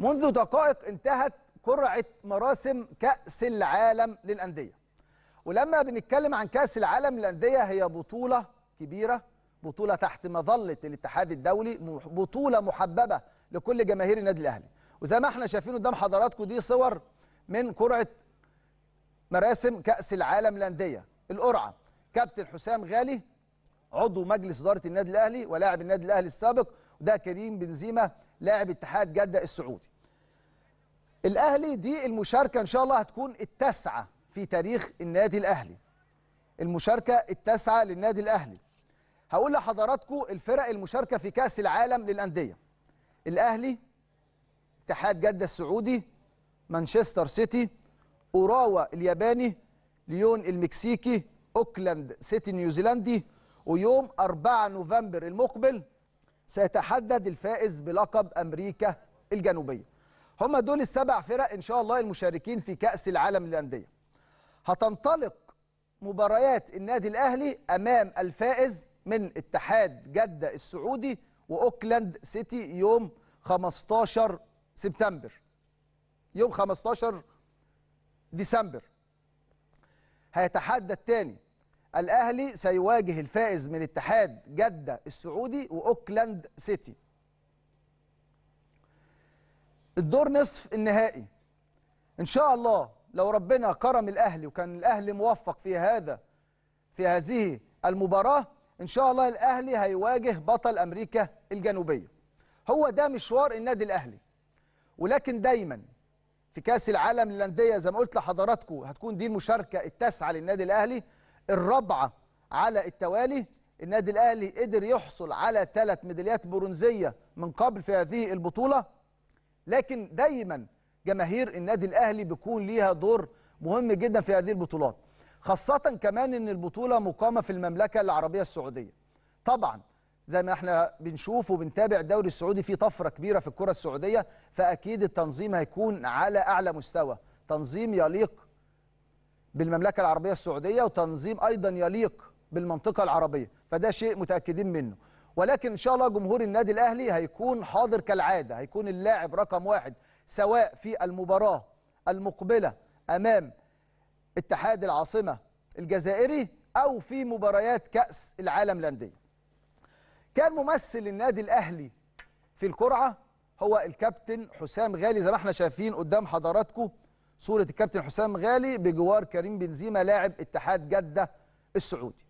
منذ دقائق انتهت قرعه مراسم كاس العالم للانديه ولما بنتكلم عن كاس العالم للانديه هي بطوله كبيره بطوله تحت مظله الاتحاد الدولي بطوله محببه لكل جماهير النادي الاهلي وزي ما احنا شايفين قدام حضراتكم دي صور من قرعه مراسم كاس العالم للانديه القرعه كابتن حسام غالي عضو مجلس اداره النادي الاهلي ولاعب النادي الاهلي السابق وده كريم بنزيما لاعب اتحاد جده السعودي الاهلي دي المشاركه ان شاء الله هتكون التاسعه في تاريخ النادي الاهلي المشاركه التاسعه للنادي الاهلي هقول لحضراتكم الفرق المشاركه في كاس العالم للانديه الاهلي اتحاد جده السعودي مانشستر سيتي اوراوا الياباني ليون المكسيكي اوكلاند سيتي نيوزيلندي ويوم 4 نوفمبر المقبل سيتحدد الفائز بلقب امريكا الجنوبيه هم دول السبع فرق ان شاء الله المشاركين في كاس العالم للانديه هتنطلق مباريات النادي الاهلي امام الفائز من اتحاد جده السعودي واوكلاند سيتي يوم 15 سبتمبر يوم 15 ديسمبر هيتحدى الثاني الاهلي سيواجه الفائز من اتحاد جده السعودي واوكلاند سيتي الدور نصف النهائي ان شاء الله لو ربنا كرم الاهلي وكان الاهلي موفق في هذا في هذه المباراه ان شاء الله الاهلي هيواجه بطل امريكا الجنوبيه هو ده مشوار النادي الاهلي ولكن دايما في كاس العالم للانديه زي ما قلت لحضراتكم هتكون دي المشاركه التاسعه للنادي الاهلي الرابعه على التوالي النادي الاهلي قدر يحصل على ثلاث ميداليات برونزيه من قبل في هذه البطوله لكن دايما جماهير النادي الاهلي بيكون ليها دور مهم جدا في هذه البطولات خاصه كمان ان البطوله مقامه في المملكه العربيه السعوديه طبعا زي ما احنا بنشوف وبنتابع الدوري السعودي في طفره كبيره في الكره السعوديه فاكيد التنظيم هيكون على اعلى مستوى تنظيم يليق بالمملكه العربيه السعوديه وتنظيم ايضا يليق بالمنطقه العربيه فده شيء متاكدين منه ولكن ان شاء الله جمهور النادي الاهلي هيكون حاضر كالعاده هيكون اللاعب رقم واحد سواء في المباراه المقبله امام اتحاد العاصمه الجزائري او في مباريات كاس العالم للانديه كان ممثل النادي الاهلي في القرعه هو الكابتن حسام غالي زي ما احنا شايفين قدام حضراتكم صوره الكابتن حسام غالي بجوار كريم بنزيما لاعب اتحاد جده السعودي